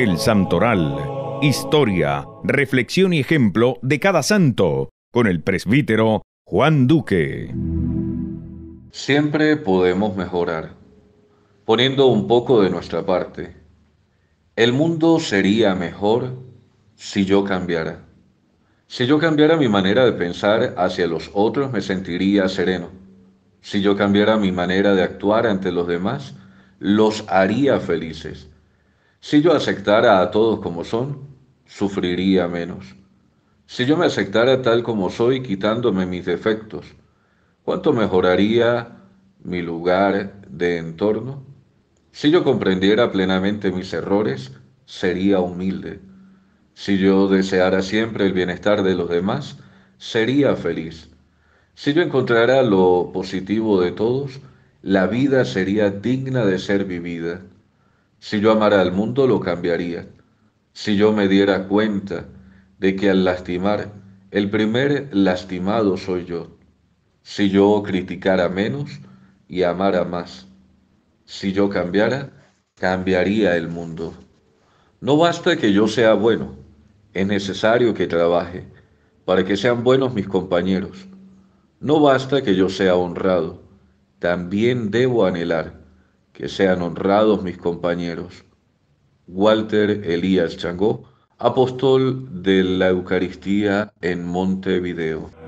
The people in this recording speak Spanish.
El Santoral. Historia, reflexión y ejemplo de cada santo, con el presbítero Juan Duque. Siempre podemos mejorar, poniendo un poco de nuestra parte. El mundo sería mejor si yo cambiara. Si yo cambiara mi manera de pensar hacia los otros, me sentiría sereno. Si yo cambiara mi manera de actuar ante los demás, los haría felices. Si yo aceptara a todos como son, sufriría menos. Si yo me aceptara tal como soy, quitándome mis defectos, ¿cuánto mejoraría mi lugar de entorno? Si yo comprendiera plenamente mis errores, sería humilde. Si yo deseara siempre el bienestar de los demás, sería feliz. Si yo encontrara lo positivo de todos, la vida sería digna de ser vivida. Si yo amara al mundo, lo cambiaría. Si yo me diera cuenta de que al lastimar, el primer lastimado soy yo. Si yo criticara menos y amara más. Si yo cambiara, cambiaría el mundo. No basta que yo sea bueno, es necesario que trabaje para que sean buenos mis compañeros. No basta que yo sea honrado, también debo anhelar que sean honrados mis compañeros. Walter Elías Changó, apóstol de la Eucaristía en Montevideo.